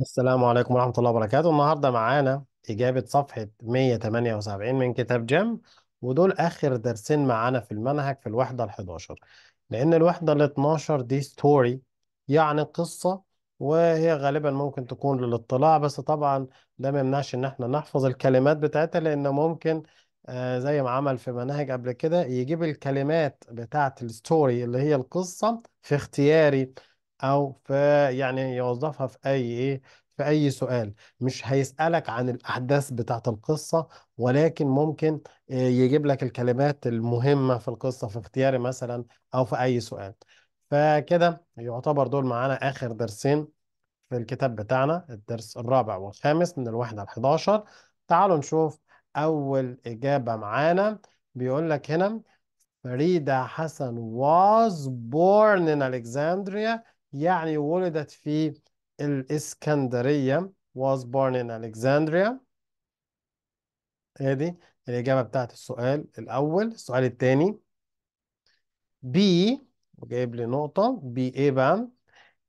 السلام عليكم ورحمة الله وبركاته النهاردة معانا إجابة صفحة 178 من كتاب جم ودول آخر درسين معانا في المنهج في الوحدة ال 11 لأن الوحدة ال 12 دي ستوري يعني قصة وهي غالبا ممكن تكون للاطلاع بس طبعا ده ما يمنعش إن احنا نحفظ الكلمات بتاعتها لأن ممكن آه زي ما عمل في مناهج قبل كده يجيب الكلمات بتاعة الستوري اللي هي القصة في اختياري او في يعني يوظفها في اي ايه في اي سؤال مش هيسالك عن الاحداث بتاعه القصه ولكن ممكن آه، يجيب لك الكلمات المهمه في القصه في اختياري مثلا او في اي سؤال فكده يعتبر دول معانا اخر درسين في الكتاب بتاعنا الدرس الرابع والخامس من الوحده ال 11 تعالوا نشوف اول اجابه معانا بيقول لك هنا فريده حسن was born in Alexandria يعني ولدت في الإسكندرية was born in Alexandria هذه الإجابة بتاعت السؤال الأول السؤال الثاني B وجايب لي نقطة B إيه بقى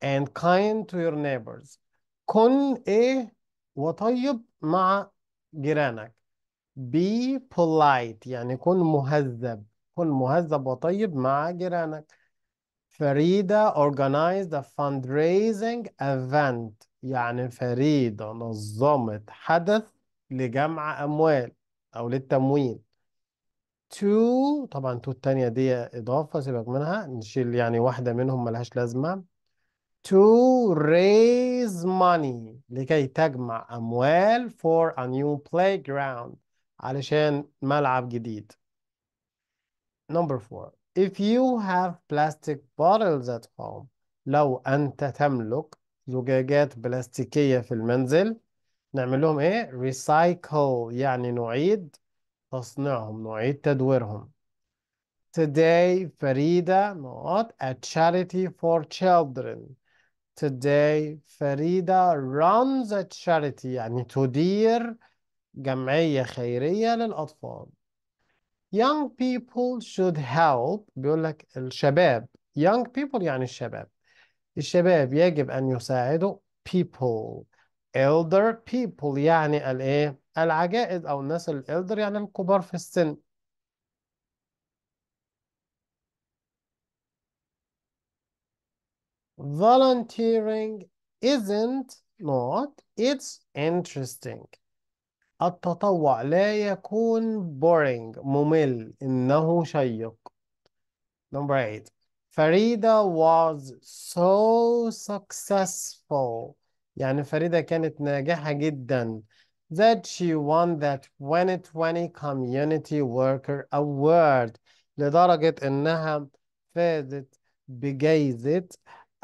and kind to your neighbors كن إيه وطيب مع جيرانك be polite يعني كن مهذب كن مهذب وطيب مع جيرانك فريدة organized a fundraising event يعني فريدة نظمت حدث لجمع أموال أو للتمويل to طبعا to التانية دي إضافة سيبك منها نشيل يعني واحدة منهم ملهاش لازمة to raise money لكي تجمع أموال for a new playground علشان ملعب جديد number four If you have plastic bottles at home لو أنت تملك زجاجات بلاستيكية في المنزل نعمل لهم إيه؟ Recycle يعني نعيد تصنيعهم نعيد تدويرهم Today فريدة نقط a charity for children Today فريدة runs a charity يعني تدير جمعية خيرية للأطفال young people should help بيقول لك الشباب young people يعني الشباب الشباب يجب أن يساعدوا people elder people يعني الايه العجائز أو الناس الالدر يعني الكبار في السن volunteering isn't not it's interesting التطوع لا يكون boring ممل إنه شيق number 8 فريدة was so successful يعني فريدة كانت ناجحة جدا that she won that 2020 Community Worker Award لدرجة إنها فازت بجائزة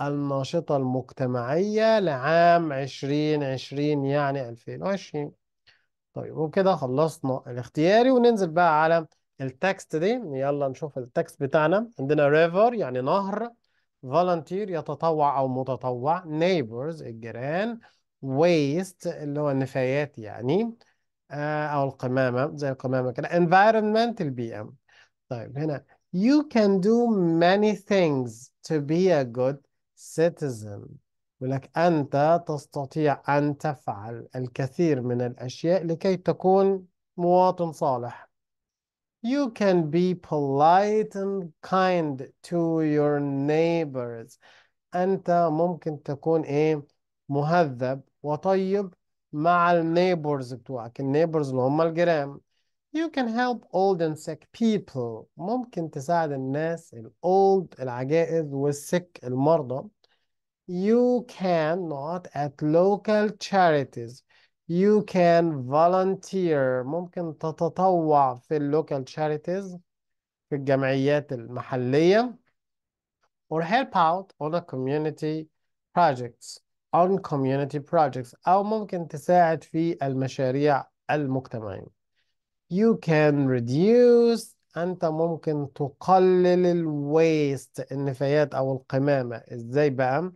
الناشطة المجتمعية لعام 2020 يعني 2020 طيب وبكده خلصنا الاختياري وننزل بقى على التكست دي يلا نشوف التكست بتاعنا عندنا ريفر يعني نهر فالنتير يتطوع او متطوع neighbors الجيران waste اللي هو النفايات يعني آه، او القمامه زي القمامه كده environment البيئه طيب هنا you can do many things to be a good citizen يقول لك أنت تستطيع أن تفعل الكثير من الأشياء لكي تكون مواطن صالح. You can be polite and kind to your neighbors. أنت ممكن تكون إيه مهذب وطيب مع النيبورز بتوعك النيبورز اللي هم الجيران You can help old and sick people ممكن تساعد الناس الأولد العجائز والسك المرضى you can, not at local charities, you can volunteer ممكن تتطوع في local charities في الجمعيات المحلية or help out on a community projects on community projects أو ممكن تساعد في المشاريع المجتمعية you can reduce أنت ممكن تقلل ال waste النفايات أو القمامة إزاي بقى؟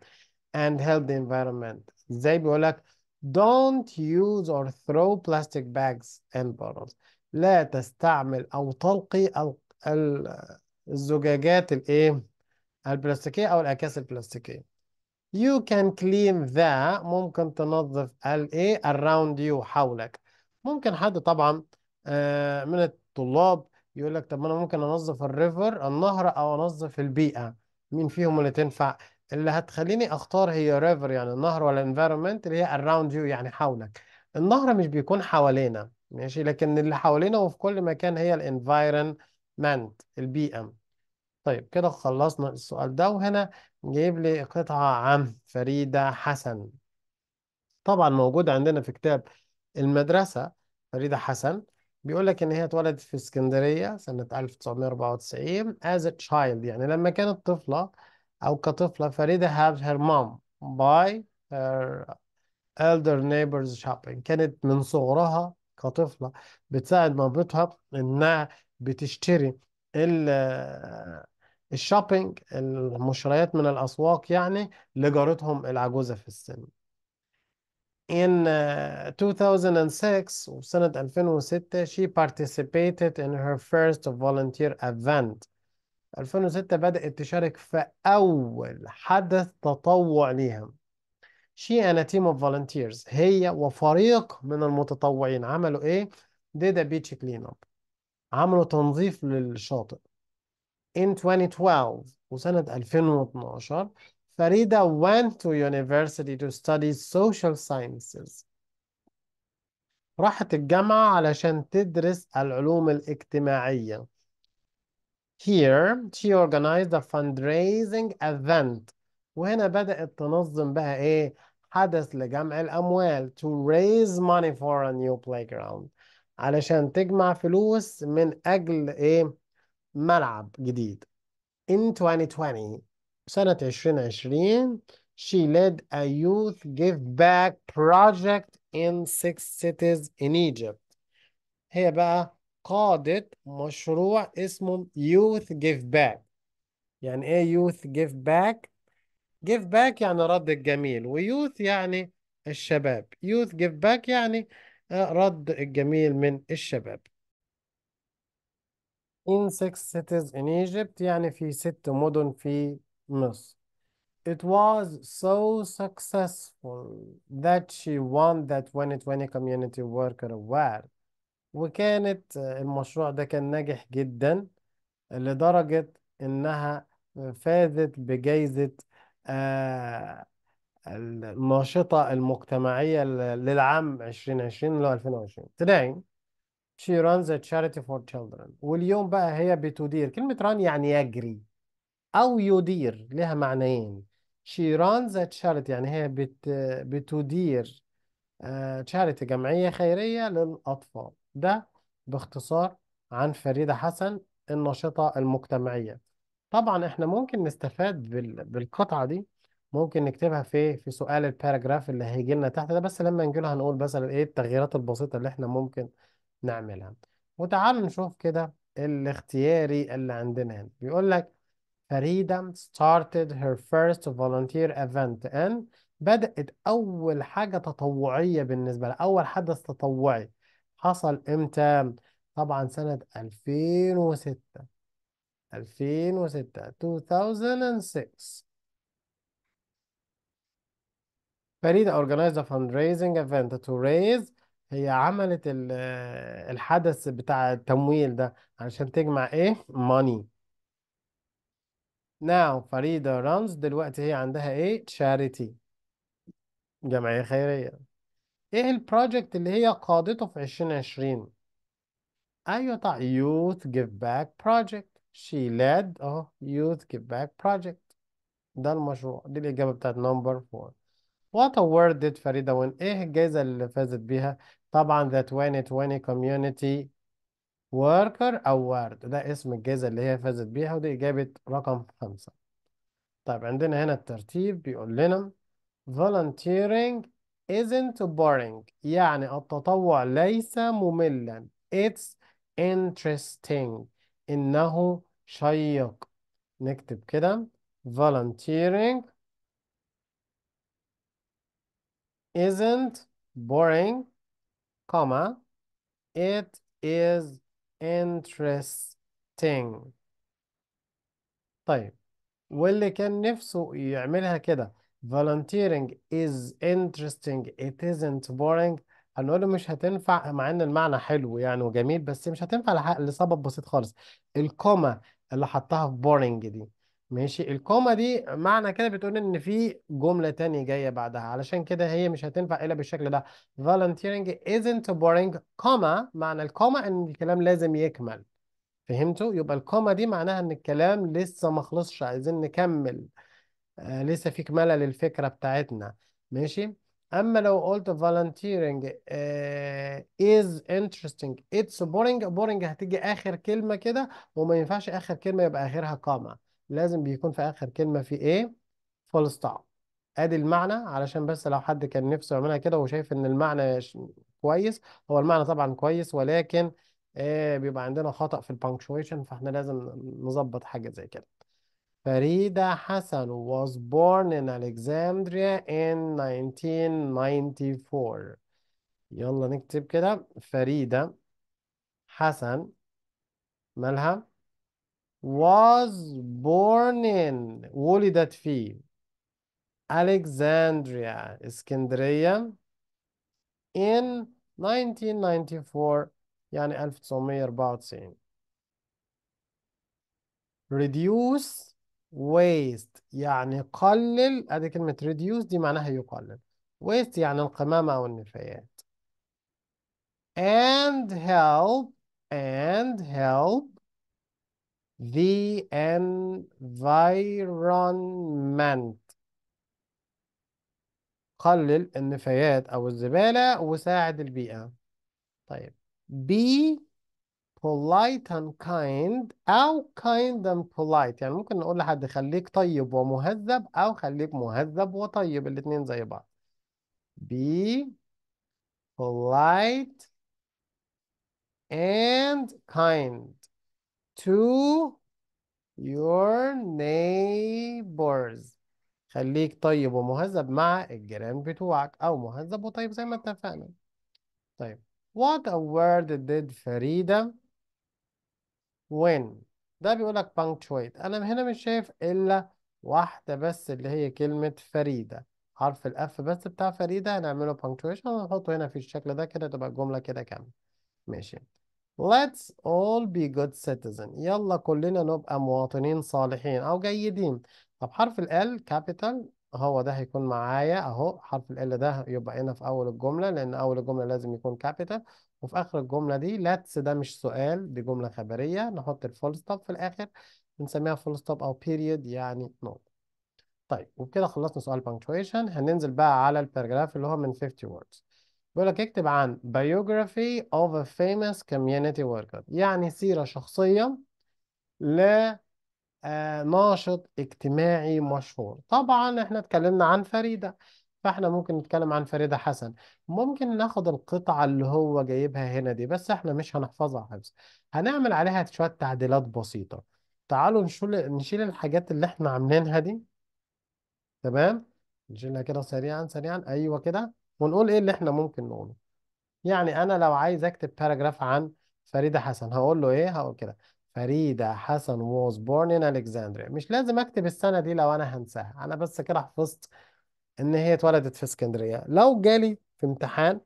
and help the environment زي بيقول لك don't use or throw plastic bags and bottles لا تستعمل او تلقي الزجاجات الايه البلاستيكيه او الاكياس البلاستيكيه you can clean the ممكن تنظف الايه around you حولك ممكن حد طبعا آه، من الطلاب يقول لك طب انا ممكن انظف الريفر النهر او انظف البيئه مين فيهم اللي تنفع اللي هتخليني اختار هي ريفر يعني النهر ولا انفيرمنت اللي هي اراوند يو يعني حولك النهر مش بيكون حوالينا ماشي لكن اللي حوالينا وفي كل مكان هي الانفيرمنت البيئة طيب كده خلصنا السؤال ده وهنا جايب لي قطعة عن فريدة حسن طبعا موجودة عندنا في كتاب المدرسة فريدة حسن بيقول لك إن هي اتولدت في اسكندرية سنة 1994 از تشايلد يعني لما كانت طفلة أو كطفلة فريدة هاف her mom by her elder neighbor's shopping كانت من صغرها كطفلة بتساعد مامتها إنها بتشتري آه، الشوبينج المشتريات من الأسواق يعني لجارتهم العجوزة في السن In 2006 آه، وسنة 2006 she participated in her first volunteer event 2006 بدأت تشارك في أول حدث تطوع ليها She and a team of volunteers هي وفريق من المتطوعين عملوا إيه؟ Did a beach cleanup عملوا تنظيف للشاطئ In 2012 وسنة 2012 فريدة went to university to study social sciences راحت الجامعة علشان تدرس العلوم الاجتماعية Here she organized a fundraising event وهنا بدأت تنظم بقى إيه حدث لجمع الأموال to raise money for a new playground علشان تجمع فلوس من أجل إيه ملعب جديد in 2020 سنة 2020 she led a youth give back project in six cities in Egypt هي بقى قادة مشروع اسمه Youth Give Back يعني ايه Youth Give Back Give Back يعني رد الجميل ويوث يعني الشباب Youth Give Back يعني رد الجميل من الشباب in six cities in Egypt يعني في ست مدن في مصر It was so successful that she won the 2020 Community Worker Award وكانت المشروع ده كان ناجح جدا لدرجة إنها فازت بجائزة آه، الناشطة المجتمعية للعام 2020 اللي هو 2020 تدعي She runs a charity for children واليوم بقى هي بتدير كلمة ران يعني يجري أو يدير لها معنيين She runs a charity يعني هي بت... بتدير تشاريتي آه، جمعية خيرية للأطفال ده باختصار عن فريدة حسن الناشطة المجتمعية طبعا احنا ممكن نستفاد بالقطعة دي ممكن نكتبها في في سؤال الباراجراف اللي هيجي لنا تحت ده بس لما نجي له هنقول مثلا ايه التغييرات البسيطة اللي احنا ممكن نعملها وتعالوا نشوف كده الاختياري اللي عندنا هنا بيقول لك فريدة started her first volunteer event and بدأت أول حاجة تطوعية بالنسبة لها أول حدث تطوعي حصل امتى طبعا سنة 2006 2006 2006 فريدة organized a fundraising event to raise هي عملت الحدث بتاع التمويل ده علشان تجمع ايه money now فريدة runs دلوقتي هي عندها ايه charity جمعية خيرية ايه البروجكت اللي هي قادته في 2020 ايوه يوث جيف باك بروجكت شي لاد اه يوث جيف باك بروجكت ده المشروع دي الإجابة بتاعت نمبر 4 What award did فريدة win؟ إيه الجائزة اللي فازت بيها؟ طبعا ذا 2020 Community Worker Award ده اسم الجائزة اللي هي فازت بيها ودي إجابة رقم خمسة طيب عندنا هنا الترتيب بيقول لنا Volunteering isn't boring يعني التطوع ليس مملا it's interesting إنه شيق نكتب كده volunteering isn't boring comma it is interesting طيب واللي كان نفسه يعملها كده volunteering is interesting it isn't boring هنقول مش هتنفع مع ان المعنى حلو يعني وجميل بس مش هتنفع لسبب بسيط خالص الكوما اللي حطها في boring دي ماشي الكوما دي معنى كده بتقول ان في جملة تانية جاية بعدها علشان كده هي مش هتنفع الا بالشكل ده volunteering isn't boring كوما معنى الكوما ان الكلام لازم يكمل فهمتوا يبقى الكوما دي معناها ان الكلام لسه ما خلصش عايزين نكمل آه، لسه فيك ملل الفكرة بتاعتنا ماشي اما لو قلت volunteering uh, is interesting it's boring boring هتيجي اخر كلمه كده وما ينفعش اخر كلمه يبقى اخرها قامه لازم بيكون في اخر كلمه في ايه full stop ادي المعنى علشان بس لو حد كان نفسه يعملها كده وشايف ان المعنى كويس هو المعنى طبعا كويس ولكن آه بيبقى عندنا خطأ في البانكشويشن فاحنا لازم نظبط حاجه زي كده Farida Hassan was born in Alexandria in 1994 يلا نكتب كده فريدة حسن مالها was born in ولدت في Alexandria اسكندرية in 1994 يعني 1994 reduce waste يعني قلل ادي كلمة reduce دي معناها يقلل waste يعني القمامة او النفايات and help and help the environment قلل النفايات او الزبالة وساعد البيئة طيب B polite and kind أو kind and polite يعني ممكن نقول لحد خليك طيب ومهذب أو خليك مهذب وطيب الاتنين زي بعض be polite and kind to your neighbors خليك طيب ومهذب مع الجيران بتوعك أو مهذب وطيب زي ما اتفقنا طيب what a word did Farida when ده بيقول لك punctuate انا هنا مش شايف الا واحده بس اللي هي كلمه فريده حرف الاف بس بتاع فريده هنعمله punctuation ونحطه هنا في الشكل ده كده تبقى الجمله كده كامله ماشي Let's all be good citizens يلا كلنا نبقى مواطنين صالحين أو جيدين طب حرف ال capital هو ده هيكون معايا أهو حرف ال ده يبقى هنا في أول الجملة لأن أول الجملة لازم يكون capital وفي آخر الجملة دي لاتس ده مش سؤال دي جملة خبرية نحط الفول ستوب في الآخر بنسميها فول ستوب أو بيريد يعني نقطة طيب وبكده خلصنا سؤال punctuation هننزل بقى على الباراجراف اللي هو من 50 words بيقول لك اكتب عن biography of a famous community worker يعني سيرة شخصية ل آه، ناشط اجتماعي مشهور طبعا احنا اتكلمنا عن فريدة فاحنا ممكن نتكلم عن فريدة حسن ممكن ناخد القطعة اللي هو جايبها هنا دي بس احنا مش هنحفظها حفظ هنعمل عليها شوية تعديلات بسيطة تعالوا نشيل نشيل الحاجات اللي احنا عاملينها دي تمام نشيلها كده سريعا سريعا ايوه كده ونقول ايه اللي احنا ممكن نقوله يعني انا لو عايز اكتب باراجراف عن فريدة حسن هقول له ايه هقول كده فريدة حسن was born in Alexandria مش لازم اكتب السنة دي لو انا هنساها انا بس كده حفظت ان هي اتولدت في اسكندريه لو جالي في امتحان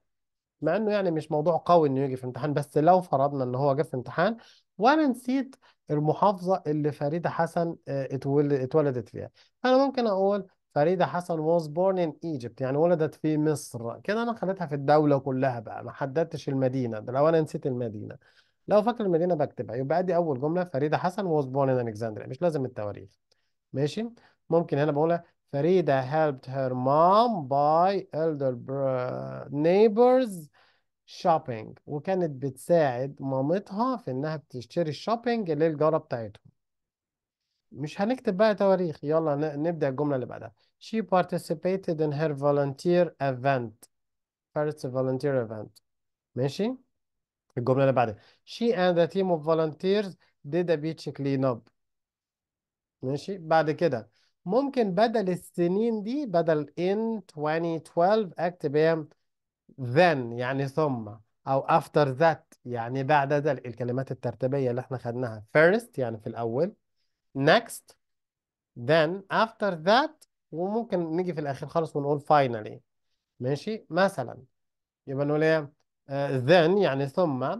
مع انه يعني مش موضوع قوي انه يجي في امتحان بس لو فرضنا ان هو جه في امتحان وانا نسيت المحافظه اللي فريده حسن آه، اتولدت فيها انا ممكن اقول فريده حسن was born in Egypt يعني ولدت في مصر كده انا خليتها في الدوله كلها بقى ما حددتش المدينه ده لو انا نسيت المدينه لو فاكر المدينه بكتبها يبقى ادي اول جمله فريده حسن was born in Alexandria مش لازم التواريخ ماشي ممكن هنا بقولها Farida helped her mom buy elder neighbors shopping وكانت بتساعد مامتها في انها بتشتري الشوبينج للجارة بتاعتهم مش هنكتب بقى تواريخ يلا نبدأ الجملة اللي بعدها she participated in her volunteer event first volunteer event ماشي الجملة اللي بعدها she and a team of volunteers did a beach cleanup ماشي بعد كده ممكن بدل السنين دي بدل in 2012 اكتب ايه then يعني ثم او after that يعني بعد ذلك الكلمات الترتيبية اللي احنا خدناها first يعني في الأول next then after that وممكن نيجي في الأخير خالص ونقول finally ماشي مثلا يبقى نقول ايه آه، then يعني ثم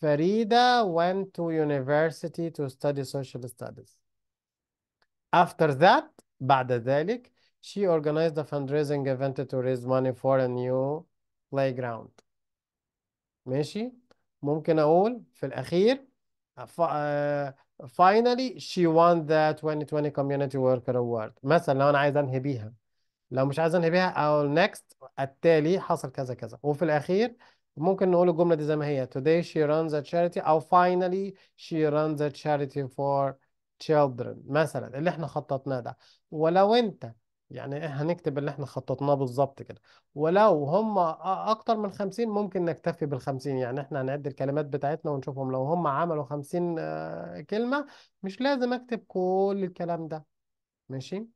فريدة went to university to study social studies after that بعد ذلك she organized a fundraising event to raise money for a new playground ماشي ممكن أقول في الأخير finally she won the 2020 community worker award مثلا لو أنا عايز أنهي بيها لو مش عايز أنهي بيها أو next التالي حصل كذا كذا وفي الأخير ممكن نقول الجملة دي زي ما هي today she runs a charity أو finally she runs a charity for children مثلا اللي احنا خططناه ده ولو انت يعني هنكتب اللي احنا خططناه بالظبط كده ولو هم اكتر من 50 ممكن نكتفي بال 50 يعني احنا هنعد الكلمات بتاعتنا ونشوفهم لو هم عملوا 50 آه، كلمة مش لازم اكتب كل الكلام ده ماشي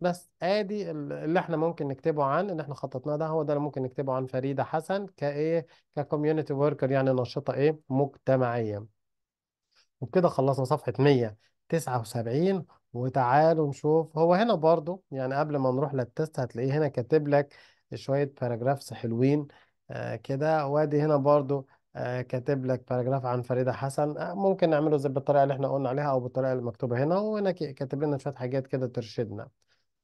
بس ادي اللي احنا ممكن نكتبه عن اللي احنا خططناه ده هو ده اللي ممكن نكتبه عن فريدة حسن كايه ككوميونتي وركر يعني نشطة ايه مجتمعية وبكده خلصنا صفحة 179 وتعالوا نشوف هو هنا برضو يعني قبل ما نروح للتست هتلاقيه هنا كاتب لك شوية باراجرافس حلوين آه كده وادي هنا برضو آه كاتب لك باراجراف عن فريدة حسن آه ممكن نعمله زي بالطريقة اللي احنا قلنا عليها او بالطريقة اللي مكتوبة هنا وهنا كاتب لنا شوية حاجات كده ترشدنا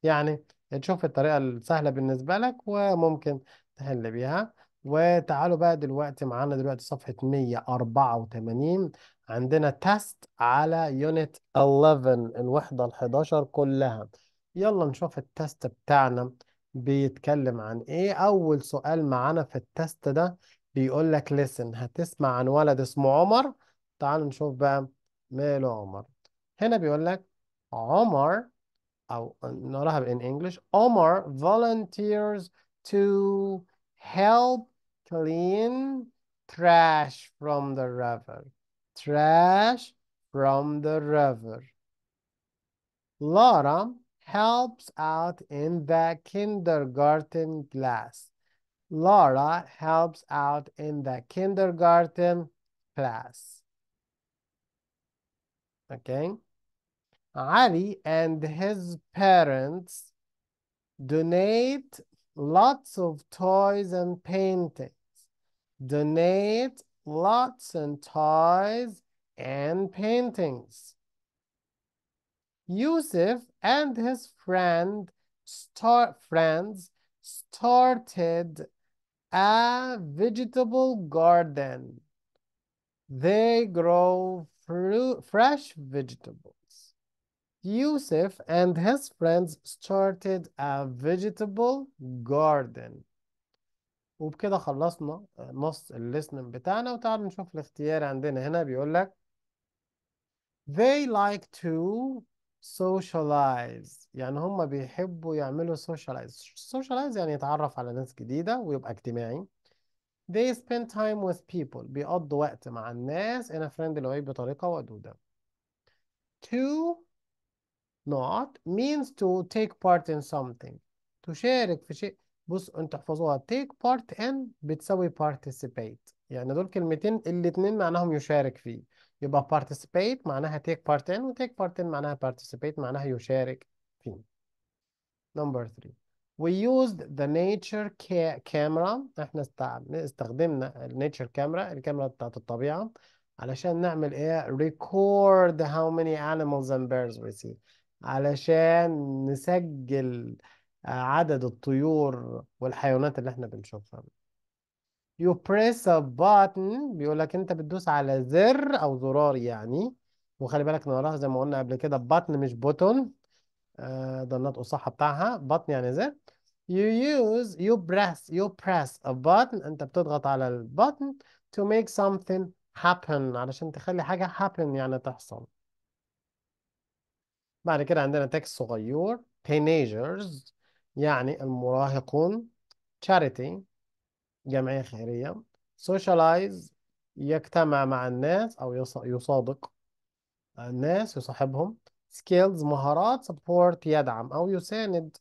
يعني تشوف الطريقة السهلة بالنسبة لك وممكن تحل بيها وتعالوا بقى دلوقتي معانا دلوقتي صفحة 184 عندنا تست على يونت 11 الوحدة ال 11 كلها يلا نشوف التست بتاعنا بيتكلم عن ايه اول سؤال معانا في التست ده بيقول لك لسن هتسمع عن ولد اسمه عمر تعال نشوف بقى ماله عمر هنا بيقول لك عمر او نقراها بان انجلش عمر volunteers to help clean trash from the river trash from the river. Laura helps out in the kindergarten class. Laura helps out in the kindergarten class. Okay. Ali and his parents donate lots of toys and paintings. Donate lots and toys and paintings. Yusuf and his friend start, friends started a vegetable garden. They grow fruit, fresh vegetables. Yusuf and his friends started a vegetable garden. وبكده خلصنا نص الليسننج بتاعنا وتعالوا نشوف الاختيار عندنا هنا بيقول لك they like to socialize يعني هم بيحبوا يعملوا socialize socialize يعني يتعرف على ناس جديدة ويبقى اجتماعي they spend time with people بيقضوا وقت مع الناس in a friendly way بطريقة ودودة to not means to take part in something تشارك في شيء بص انت احفظوها take part in بتساوي participate يعني دول كلمتين الاتنين معناهم يشارك فيه يبقى participate معناها take part in و take part in معناها participate معناها يشارك فيه number three we used the nature ca camera احنا استخدمنا النيتشر كاميرا الكاميرا بتاعت الطبيعة علشان نعمل ايه record how many animals and bears we see علشان نسجل عدد الطيور والحيوانات اللي احنا بنشوفها you press a button بيقول لك انت بتدوس على زر او زرار يعني وخلي بالك وراها زي ما قلنا قبل كده button مش بوتون آه، ده النطق الصح بتاعها بطن يعني زر you use you press you press a button انت بتضغط على button to make something happen علشان تخلي حاجة happen يعني تحصل بعد كده عندنا تكست صغير teenagers يعني المراهقون charity جمعية خيرية socialize يجتمع مع الناس أو يصادق الناس يصاحبهم skills مهارات support يدعم أو يساند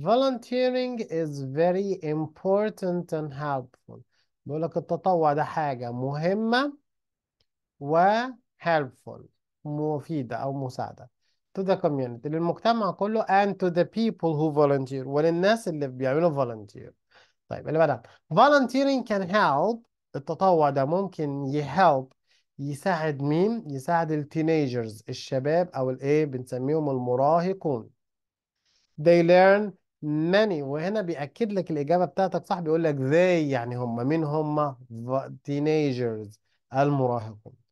volunteering is very important and helpful بيقول لك التطوع ده حاجة مهمة و helpful مفيدة أو مساعدة to the community للمجتمع كله and to the people who volunteer وللناس اللي بيعملوا volunteer طيب اللي بعدها volunteering can help التطوع ده ممكن يهلب يساعد مين؟ يساعد التينيجرز الشباب أو الإيه بنسميهم المراهقون. They learn many وهنا بيأكد لك الإجابة بتاعتك صح بيقول لك they يعني هم مين هم؟ teenagers المراهقون.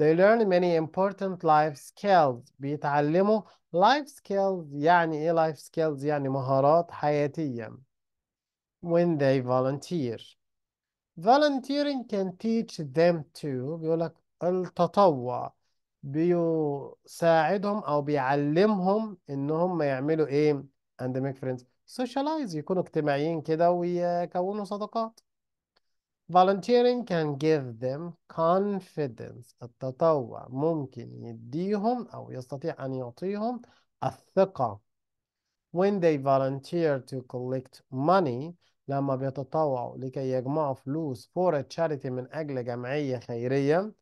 They learn many important life skills. بيتعلموا life skills يعني إيه life skills يعني مهارات حياتية. When they volunteer. Volunteering can teach them to بيقول لك التطوع بيساعدهم أو بيعلمهم إن هم يعملوا إيه؟ and make friends. socialize يكونوا اجتماعيين كده ويكونوا صداقات. Volunteering can give them confidence التطوع ممكن يديهم أو يستطيع أن يعطيهم الثقة When they volunteer to collect money لما بيتطوعوا لكي يجمعوا فلوس for a charity من أجل جمعية خيرية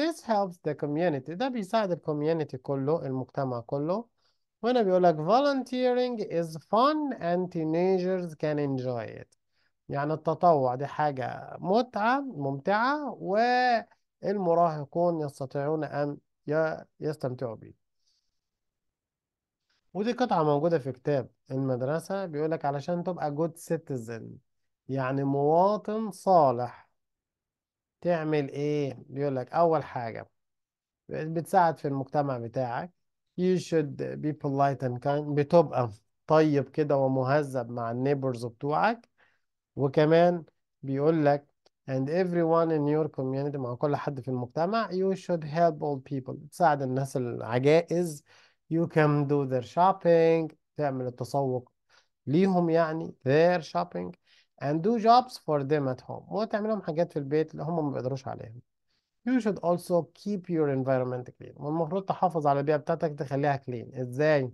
This helps the community ده بيساعد الكوميونتي كله المجتمع كله وهنا بيقول لك volunteering is fun and teenagers can enjoy it يعني التطوع دي حاجة متعة ممتعة والمراهقون يستطيعون أن يستمتعوا بيه ودي قطعة موجودة في كتاب المدرسة بيقولك علشان تبقى جود سيتيزن يعني مواطن صالح تعمل ايه بيقولك أول حاجة بتساعد في المجتمع بتاعك you should be polite and kind بتبقى طيب كده ومهذب مع النيبرز بتوعك وكمان بيقول لك and everyone in your community مع كل حد في المجتمع you should help all people تساعد الناس العجائز you can do their shopping تعمل التسوق ليهم يعني their shopping and do jobs for them at home وتعمل لهم حاجات في البيت اللي هم ما بيقدروش عليها you should also keep your environment clean والمفروض تحافظ على البيئة بتاعتك تخليها clean ازاي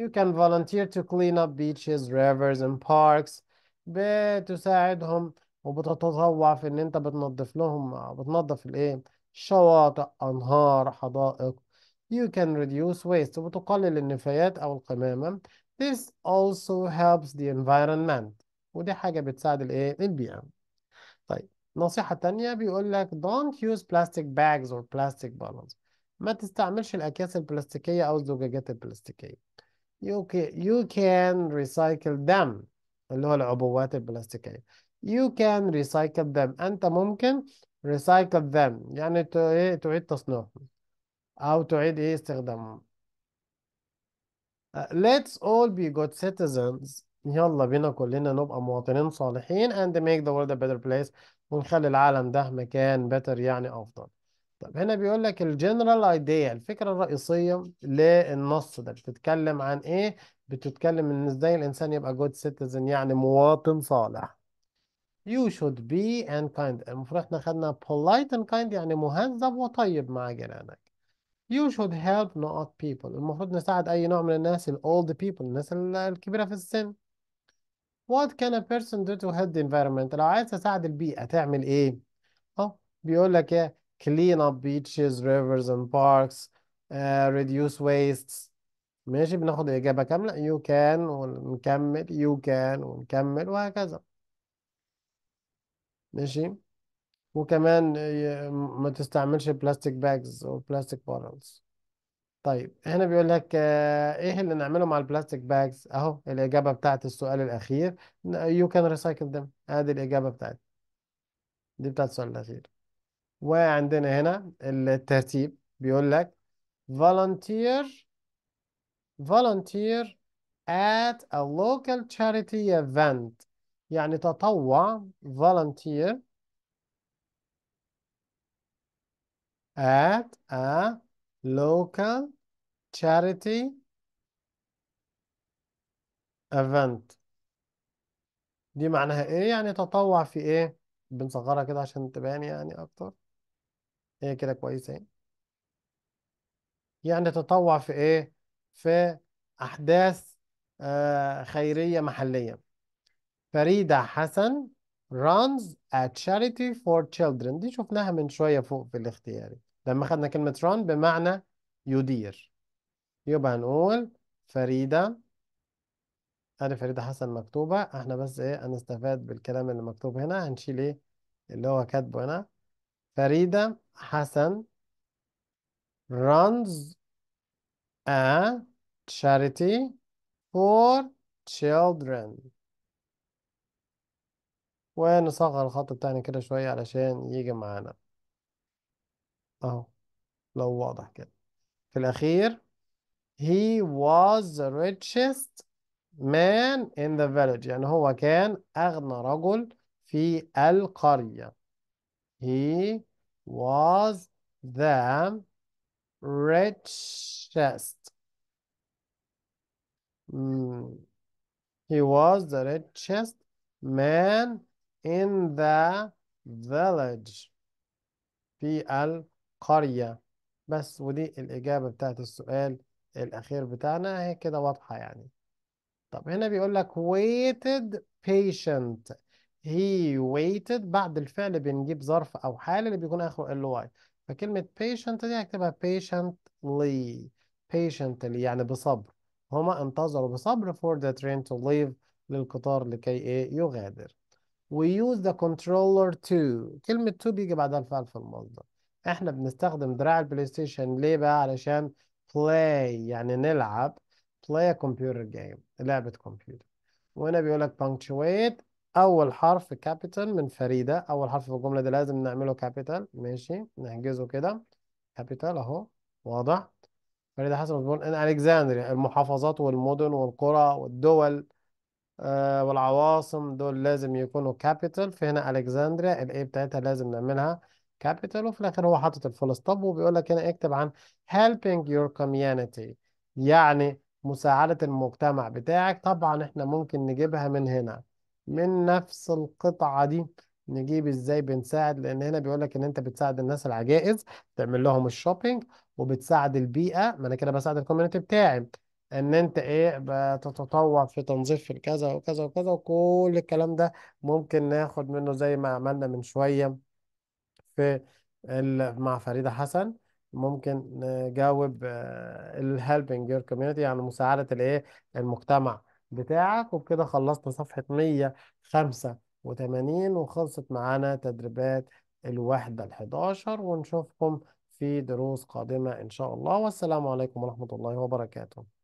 you can volunteer to clean up beaches rivers and parks بتساعدهم وبتتطوع في ان انت بتنظف لهم بتنظف الايه شواطئ انهار حدائق you can reduce waste وبتقلل النفايات او القمامة this also helps the environment ودي حاجة بتساعد الايه البيئة طيب نصيحة تانية بيقول لك don't use plastic bags or plastic bottles ما تستعملش الأكياس البلاستيكية أو الزجاجات البلاستيكية you can, you can recycle them اللي هو العبوات البلاستيكية you can recycle them أنت ممكن recycle them يعني إيه، تعيد تصنيعهم أو تعيد إيه استخدامهم uh, let's all be good citizens يلا بينا كلنا نبقى مواطنين صالحين and make the world a better place ونخلي العالم ده مكان better يعني أفضل طب هنا بيقول لك الجنرال ايديا الفكره الرئيسيه للنص ده بتتكلم عن ايه بتتكلم ان ازاي الانسان يبقى جود سيتيزن يعني مواطن صالح you should be and kind المفروض احنا خدنا polite and kind يعني مهذب وطيب مع جيرانك you should help not people المفروض نساعد اي نوع من الناس ال old people الناس الكبيره في السن what can a person do to help the environment لو عايز تساعد البيئه تعمل ايه اهو بيقول لك ايه clean up beaches rivers and parks uh, reduce wastes ماشي بناخد الإجابة كاملة يو كان ونكمل يو كان ونكمل وهكذا ماشي وكمان ما تستعملش بلاستيك باجز أو بلاستيك بارلز طيب هنا بيقول لك آه، إيه اللي نعمله مع البلاستيك باجز أهو الإجابة بتاعت السؤال الأخير يو كان ريسايكل ذيم أدي الإجابة بتاعتي دي بتاعت السؤال الأخير وعندنا هنا الترتيب بيقول لك volunteer volunteer at a local charity event يعني تطوع volunteer at a local charity event دي معناها ايه يعني تطوع في ايه بنصغرها كده عشان تبان يعني اكتر هي إيه كده كويسه يعني. يعني تطوع في ايه في أحداث آه، خيرية محلية فريدة حسن runs a charity for children دي شفناها من شوية فوق في الاختياري لما خدنا كلمة run بمعنى يدير يبقى هنقول فريدة أنا فريدة حسن مكتوبة احنا بس ايه هنستفاد بالكلام اللي مكتوب هنا هنشيل ايه اللي هو كاتبه هنا فريدة حسن runs a charity for children ونصغر الخط بتاعنا كده شوية علشان يجي معانا اهو لو واضح كده في الأخير he was the richest man in the village يعني هو كان أغنى رجل في القرية he was the richest. Mm. He was the richest man in the village في القرية بس ودي الإجابة بتاعت السؤال الأخير بتاعنا هي كده واضحة يعني طب هنا بيقول لك waited patient he waited بعد الفعل بنجيب ظرف أو حال اللي بيكون آخره y فكلمة patient دي هكتبها patiently patiently يعني بصبر هما انتظروا بصبر for the train to leave للقطار لكي ايه يغادر we use the controller to كلمة to بيجي بعدها الفعل في المصدر احنا بنستخدم دراع البلاي ستيشن ليه بقى علشان play يعني نلعب play a computer game لعبة كمبيوتر وهنا بيقول لك punctuate اول حرف كابيتال من فريده اول حرف في الجمله ده لازم نعمله كابيتال ماشي نحجزه كده كابيتال اهو واضح فريده حسن إن ألكساندريا المحافظات والمدن والقرى والدول آه والعواصم دول لازم يكونوا كابيتال في هنا ألكساندريا الإيه بتاعتها لازم نعملها كابيتال وفي الاخر هو حاطط الفول ستوب وبيقول لك هنا اكتب عن helping your community يعني مساعده المجتمع بتاعك طبعا احنا ممكن نجيبها من هنا من نفس القطعة دي نجيب ازاي بنساعد لان هنا بيقول لك ان انت بتساعد الناس العجائز تعمل لهم الشوبينج وبتساعد البيئة ما انا كده بساعد الكوميونتي بتاعي ان انت ايه بتتطوع في تنظيف الكذا وكذا وكذا وكل الكلام ده ممكن ناخد منه زي ما عملنا من شوية في مع فريدة حسن ممكن نجاوب الهيلبنج يور كوميونتي يعني مساعدة الايه المجتمع بتاعك وبكده خلصنا صفحة 185 وخلصت معانا تدريبات الوحدة ال 11 ونشوفكم في دروس قادمة إن شاء الله والسلام عليكم ورحمة الله وبركاته